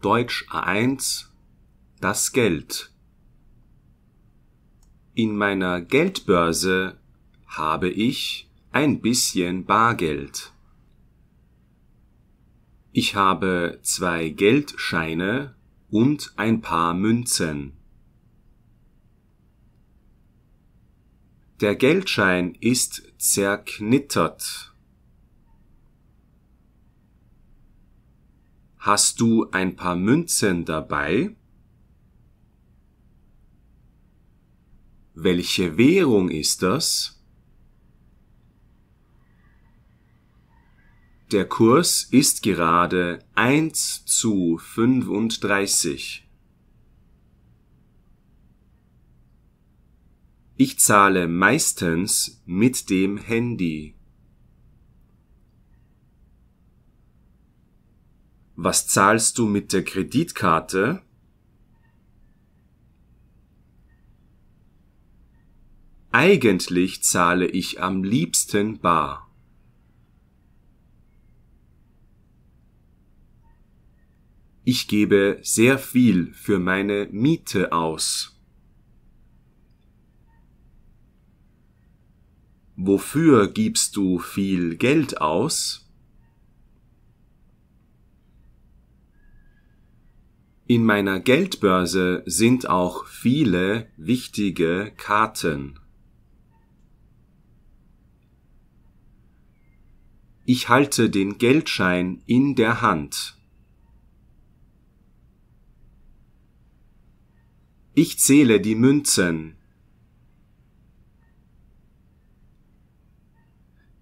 Deutsch A1 das Geld. In meiner Geldbörse habe ich ein bisschen Bargeld. Ich habe zwei Geldscheine und ein paar Münzen. Der Geldschein ist zerknittert. Hast du ein paar Münzen dabei? Welche Währung ist das? Der Kurs ist gerade 1 zu 35. Ich zahle meistens mit dem Handy. was zahlst du mit der Kreditkarte? Eigentlich zahle ich am liebsten bar. Ich gebe sehr viel für meine Miete aus. Wofür gibst du viel Geld aus? In meiner Geldbörse sind auch viele wichtige Karten. Ich halte den Geldschein in der Hand. Ich zähle die Münzen.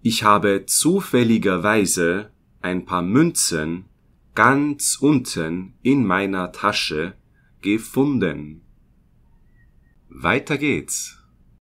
Ich habe zufälligerweise ein paar Münzen ganz unten in meiner Tasche gefunden. Weiter geht's.